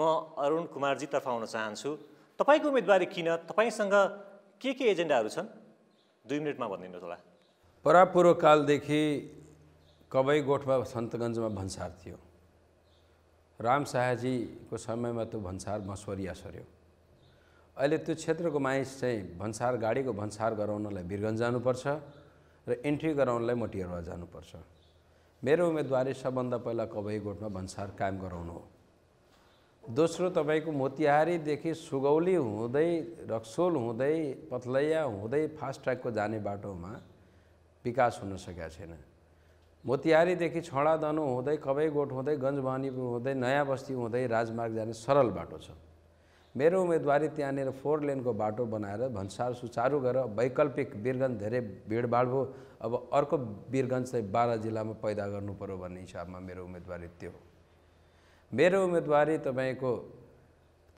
म अरुण तर्फ आउन चाहन्छु तपाईँको उम्मेदवारी किन तपाईँसँग के के एजेन्डाहरू छन् दुई मिनटमा भनिदिनुहोस् होला परापूर्व कालदेखि कवै गोठमा सन्तगञ्जमा भन्सार थियो राम शाहजीको समयमा त्यो भन्सार मसोरिया सर्यो अहिले त्यो क्षेत्रको मानिस चाहिँ भन्सार गाडीको भन्सार गराउनलाई बिरगन्ज जानुपर्छ र इन्ट्री गराउनलाई मटियरवा जानुपर्छ मेरो उम्मेदवारी सबभन्दा पहिला कवै गोठमा भन्सार कायम गराउनु हो दोस्रो तपाईँको मोतिहारीदेखि सुगौली हुँदै रक्सोल हुँदै पथलैया हुँदै फास्ट ट्र्याकको जाने बाटोमा विकास हुन सकेका छैन मोतिहारीदेखि छडादनु हुँदै कवैगोठ हुँदै गन्जवानीपुर हुँदै नयाँ बस्ती हुँदै राजमार्ग जाने सरल बाटो छ मेरो उम्मेदवारी त्यहाँनिर फोर लेनको बाटो बनाएर भन्सार सुचारू गरेर वैकल्पिक वीरगन्ज धेरै भिडभाड भयो अब अर्को वीरगन्ज चाहिँ बाह्र जिल्लामा पैदा गर्नु पऱ्यो भन्ने हिसाबमा मेरो उम्मेदवारी त्यो हो मेरो उम्मेदवारी तपाईँको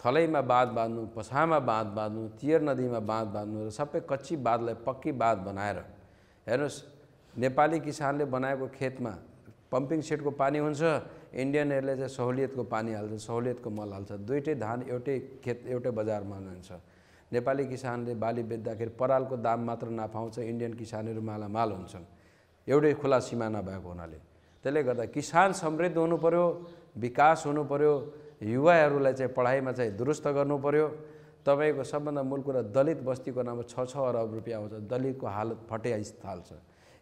थलैमा बाँध बाँध्नु पछामा बाँध बाँध्नु तियर नदीमा बाँध बाँध्नु र सबै कच्ची बाँधलाई पक्की बाँध बनाएर हेर्नुहोस् नेपाली किसानले बनाएको खेतमा पम्पिङ सेटको पानी हुन्छ इन्डियनहरूले चाहिँ सहुलियतको पानी हाल्छ सहुलियतको मल हाल्छ दुइटै धान एउटै खेत एउटै बजारमा जान्छ नेपाली किसानले बाली बेच्दाखेरि परालको दाम मात्र नाफाउँछ इन्डियन किसानहरू मालामाल हुन्छन् एउटै खुला सिमा नभएको हुनाले त्यसले गर्दा किसान समृद्ध हुनु पऱ्यो विकास हुनु पऱ्यो युवाहरूलाई चाहिँ पढाइमा चाहिँ दुरुस्त गर्नु पऱ्यो तपाईँको सबभन्दा मूल कुरा दलित बस्तीको नाममा छ छ अरब रुपियाँ आउँछ दलितको हालत फटे स्थल छ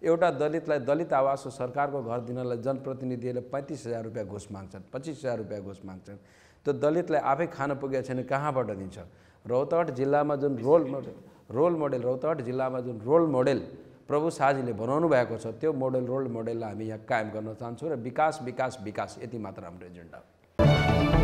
एउटा दलितलाई दलित आवास सरकारको घर दिनलाई जनप्रतिनिधिहरूले पैँतिस हजार रुपियाँ घुस माग्छन् पच्चिस हजार रुपियाँ घुस माग्छन् त्यो दलितलाई आफै खान पुगेको छैन कहाँबाट दिन्छ रौतहट जिल्लामा जुन role model role model Rautahat जिल्लामा जुन रोल मोडेल प्रभु शाहजीले बनाउनु भएको छ त्यो मोडल रोल मोडेललाई हामी यहाँ कायम गर्न चाहन्छौँ र विकास विकास विकास यति मात्र हाम्रो एजेन्डा